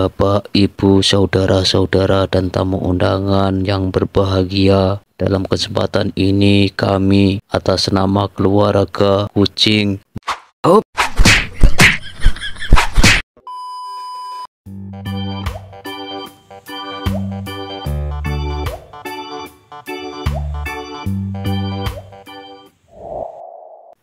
Bapak, Ibu, saudara-saudara, dan tamu undangan yang berbahagia. Dalam kesempatan ini, kami atas nama keluarga kucing. Oh.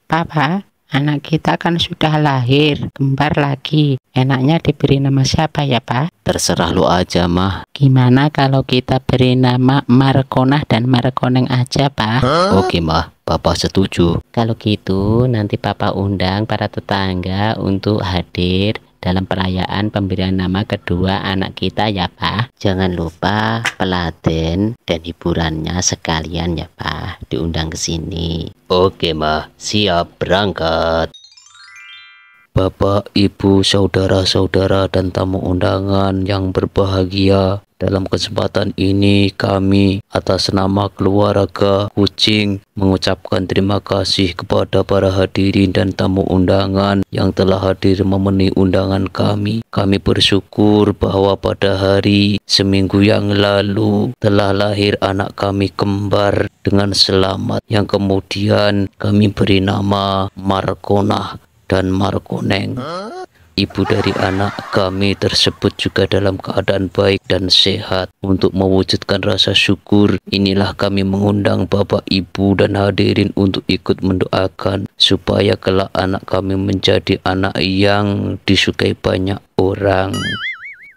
Papa, anak kita kan sudah lahir, kembar lagi. Enaknya diberi nama siapa ya, Pak? Terserah lu aja, Mah. Gimana kalau kita beri nama Markonah dan Markoneng aja, Pak? Huh? Oke, Mah. Papa setuju. Kalau gitu, nanti Papa undang para tetangga untuk hadir dalam perayaan pemberian nama kedua anak kita ya Pak. Jangan lupa peladen dan hiburannya sekalian ya Pak diundang ke sini. Oke mah, siap berangkat. Bapak, Ibu, saudara-saudara dan tamu undangan yang berbahagia, dalam kesempatan ini kami atas nama keluarga Kucing mengucapkan terima kasih kepada para hadirin dan tamu undangan yang telah hadir memenuhi undangan kami. Kami bersyukur bahwa pada hari seminggu yang lalu telah lahir anak kami kembar dengan selamat yang kemudian kami beri nama Markonah dan Markoneng ibu dari anak kami tersebut juga dalam keadaan baik dan sehat. Untuk mewujudkan rasa syukur, inilah kami mengundang Bapak, Ibu, dan hadirin untuk ikut mendoakan supaya kelak anak kami menjadi anak yang disukai banyak orang.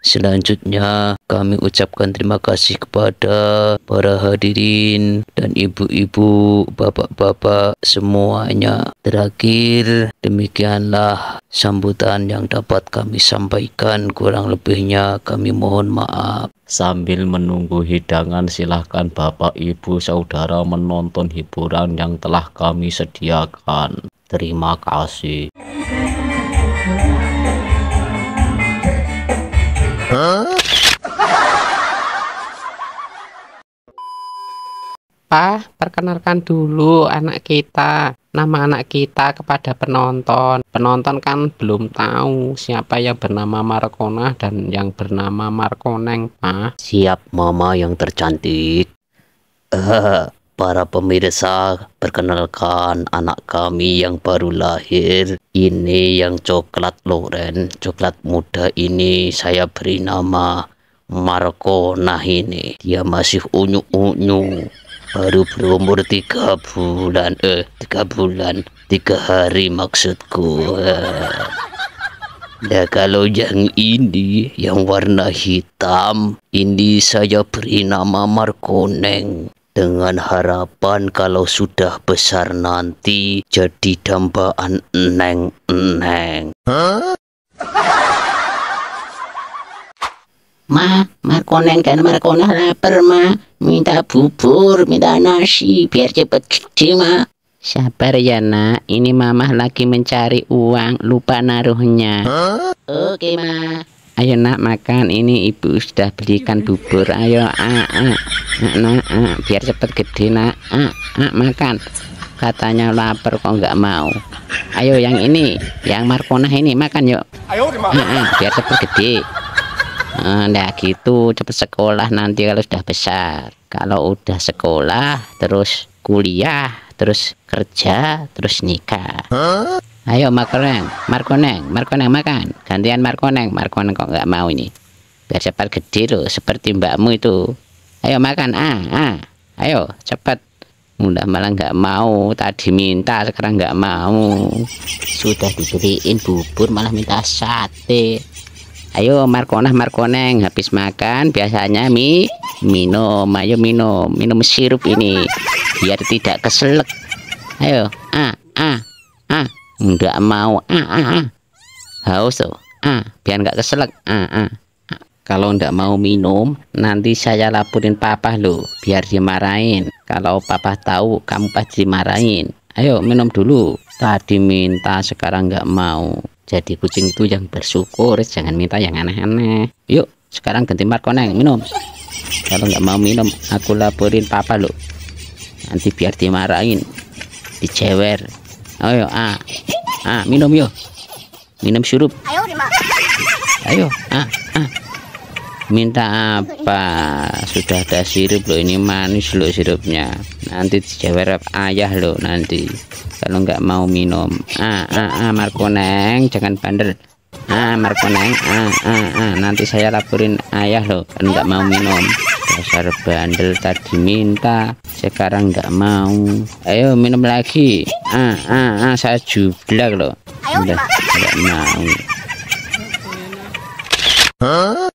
Selanjutnya kami ucapkan terima kasih kepada para hadirin dan ibu-ibu, bapak-bapak semuanya. Terakhir demikianlah sambutan yang dapat kami sampaikan kurang lebihnya kami mohon maaf. Sambil menunggu hidangan silahkan bapak ibu saudara menonton hiburan yang telah kami sediakan. Terima kasih. Pak, perkenalkan dulu anak kita, nama anak kita kepada penonton. Penonton kan belum tahu siapa yang bernama Markona dan yang bernama Markoneng, Pak, Siap, Mama yang tercantik. Eh, para pemirsa, perkenalkan anak kami yang baru lahir. Ini yang coklat loren, coklat muda ini saya beri nama Marco Nahini. Dia masih unyu-unyu, baru berumur tiga bulan, eh tiga bulan, tiga hari maksudku. Nah kalau yang ini, yang warna hitam, ini saya beri nama Markoneng dengan harapan kalau sudah besar nanti jadi dambaan neng-neng. Huh? Ma, Markonen kan Markona lapar, Ma. Minta bubur, minta nasi, biar cepet gede, Ma. Sabar ya, nak. Ini mamah lagi mencari uang, lupa naruhnya. Huh? Oke, Ma ayo nak makan ini ibu sudah belikan bubur ayo a, ah, a, ah, ah, nak a, biar cepet gede nak a, a, makan katanya lapar kok nggak mau ayo yang ini yang markonah ini makan yuk ayo dimakan biar cepet gede nah gitu cepet sekolah nanti kalau sudah besar kalau udah sekolah terus kuliah terus kerja terus nikah huh? Ayo Markoneng, Markoneng, Markoneng makan. Gantian Markoneng, Markoneng kok nggak mau ini. Biar cepat gede loh, seperti mbakmu itu. Ayo makan, ah, ah. Ayo, cepat. Mudah malah nggak mau, tadi minta, sekarang nggak mau. Sudah diberiin bubur, malah minta sate. Ayo Markoneng, Markoneng, habis makan biasanya mie minum. Ayo minum, minum sirup ini. Biar tidak keselek. Ayo, ah, ah, ah nggak mau ah, ah, ah. haus tuh ah biar nggak keselak ah, ah. kalau nggak mau minum nanti saya laporin papa lo biar dimarahin kalau papa tahu kamu pasti dimarahin ayo minum dulu tadi minta sekarang nggak mau jadi kucing itu yang bersyukur jangan minta yang aneh-aneh yuk sekarang ganti markoneng minum kalau nggak mau minum aku laporin papa lo nanti biar dimarahin dicewer Ayo, ah. Ah, minum yuk. Minum sirup. Ayo, Ayo, ah, ah. Minta apa? Sudah ada sirup loh, ini manis loh sirupnya. Nanti dijawab ayah loh nanti. Kalau nggak mau minum. Ah, ah, ah, Markoneng, jangan bandel. Ah, Markoneng, ah, ah, ah. Nanti saya laporin ayah loh, kalau nggak mau minum dasar bandel tadi minta sekarang nggak mau ayo minum lagi ah ah, ah saya jublak loh enggak nggak mau